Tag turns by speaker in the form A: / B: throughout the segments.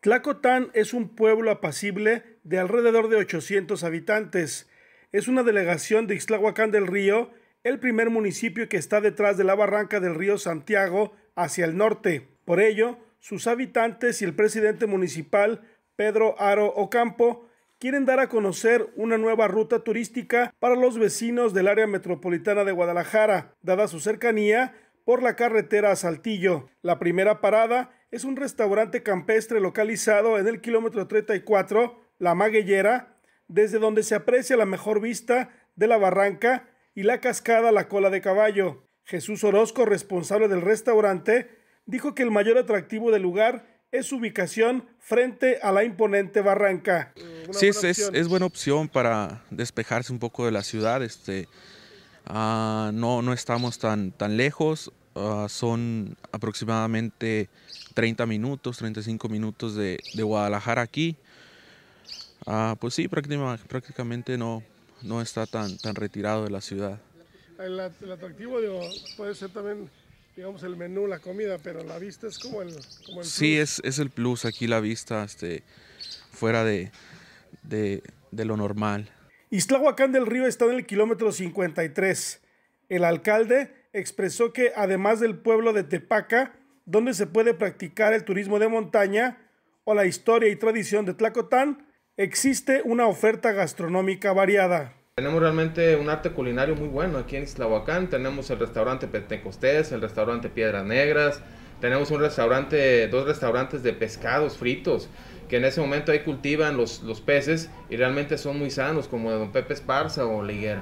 A: Tlacotán es un pueblo apacible de alrededor de 800 habitantes. Es una delegación de Ixtlahuacán del Río, el primer municipio que está detrás de la barranca del río Santiago hacia el norte. Por ello, sus habitantes y el presidente municipal, Pedro Aro Ocampo, quieren dar a conocer una nueva ruta turística para los vecinos del área metropolitana de Guadalajara. Dada su cercanía, por la carretera a Saltillo. La primera parada es un restaurante campestre localizado en el kilómetro 34, La Maguellera, desde donde se aprecia la mejor vista de la barranca y la cascada La Cola de Caballo. Jesús Orozco, responsable del restaurante, dijo que el mayor atractivo del lugar es su ubicación frente a la imponente barranca. Sí, es, buena opción para despejarse un poco de la ciudad. Este, Ah, no, no estamos tan, tan lejos. Ah, son aproximadamente 30 minutos, 35 minutos de, Guadalajara aquí. Ah, pues sí, prácticamente, no, no está tan, tan retirado de la ciudad. El, atractivo puede ser también, digamos, el menú, la comida, pero la vista es como el, Sí, Es, es, el plus aquí, la vista este, fuera de lo normal. Islahuacán del Río está en el kilómetro 53. El alcalde expresó que además del pueblo de Tepaca, donde se puede practicar el turismo de montaña o la historia y tradición de Tlacotán, existe una oferta gastronómica variada. Tenemos realmente un arte culinario muy bueno aquí en Islahuacán. Tenemos el restaurante Pentecostés, el restaurante Piedras Negras, tenemos un restaurante, dos restaurantes de pescados fritos, que en ese momento ahí cultivan los, los peces y realmente son muy sanos, como de Don Pepe Esparza o Oliguer.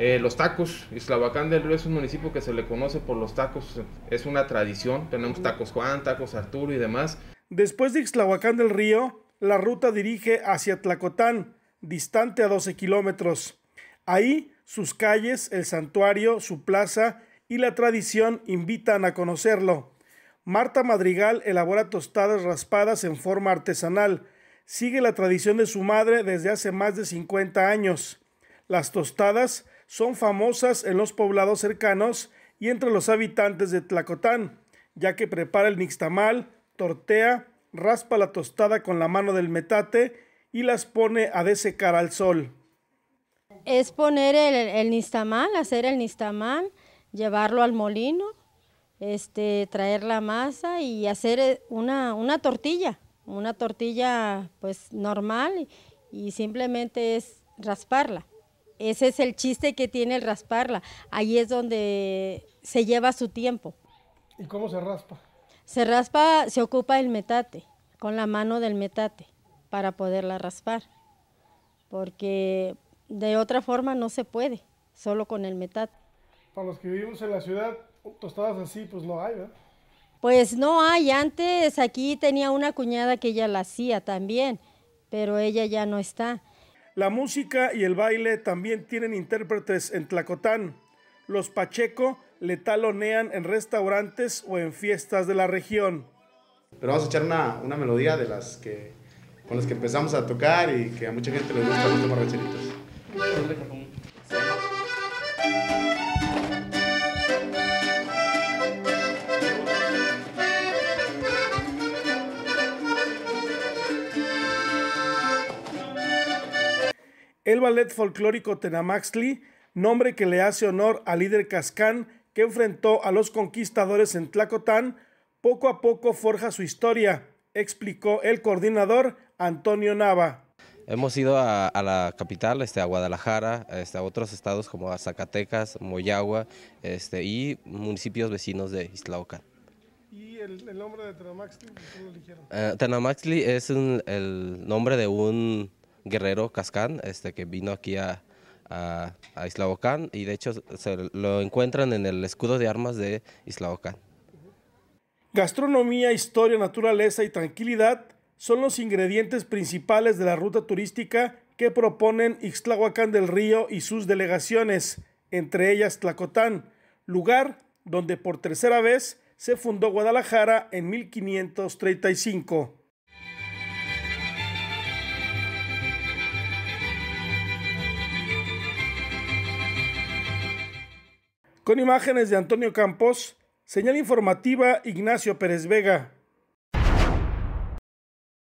A: Eh, los tacos, Islahuacán del Río es un municipio que se le conoce por los tacos, es una tradición, tenemos tacos Juan, tacos Arturo y demás. Después de Ixtlahuacán del Río, la ruta dirige hacia Tlacotán, distante a 12 kilómetros. Ahí, sus calles, el santuario, su plaza y la tradición invitan a conocerlo. Marta Madrigal elabora tostadas raspadas en forma artesanal. Sigue la tradición de su madre desde hace más de 50 años. Las tostadas son famosas en los poblados cercanos y entre los habitantes de Tlacotán, ya que prepara el nixtamal, tortea, raspa la tostada con la mano del metate y las pone a desecar al sol.
B: Es poner el, el hacer el nixtamal, llevarlo al molino este, traer la masa y hacer eh, una, tortilla, una tortilla pues normal y, simplemente es rasparla. Ese es el chiste que tiene el rasparla. Ahí es donde se lleva su tiempo. ¿Y cómo se raspa? Se raspa, se ocupa el metate, con la mano del metate, para poderla raspar. Porque de otra forma no se puede, solo con el metate.
A: Para los que vivimos en la ciudad, Tostadas así, pues no hay, ¿verdad?
B: Pues no hay, antes aquí tenía una cuñada que ella la hacía también, pero ella ya no está.
A: La música y el baile también tienen intérpretes en Tlacotán. Los Pacheco le talonean en restaurantes o en fiestas de la región. Pero vamos a echar una, melodía de las que, con las que empezamos a tocar y que a mucha gente le gusta los marracheritos. el ballet folclórico Tenamaxli, nombre que le hace honor al líder Cascán que enfrentó a los conquistadores en Tlacotán, poco a poco forja su historia, explicó el coordinador Antonio Nava.
B: Hemos ido a, la capital, este, a Guadalajara, este, a otros estados como a Zacatecas, Moyagua este, y municipios vecinos de Islaocan.
A: ¿Y el, nombre de
B: Tenamaxtli? Eh, es el nombre de un Guerrero Cascán, este, que vino aquí a, a, y de hecho se lo encuentran en el escudo de armas de Isla
A: Gastronomía, historia, naturaleza y tranquilidad son los ingredientes principales de la ruta turística que proponen Ixtlahuacán del Río y sus delegaciones, entre ellas Tlacotán, lugar donde por tercera vez se fundó Guadalajara en 1535. Con imágenes de Antonio Campos, señal informativa Ignacio Pérez Vega.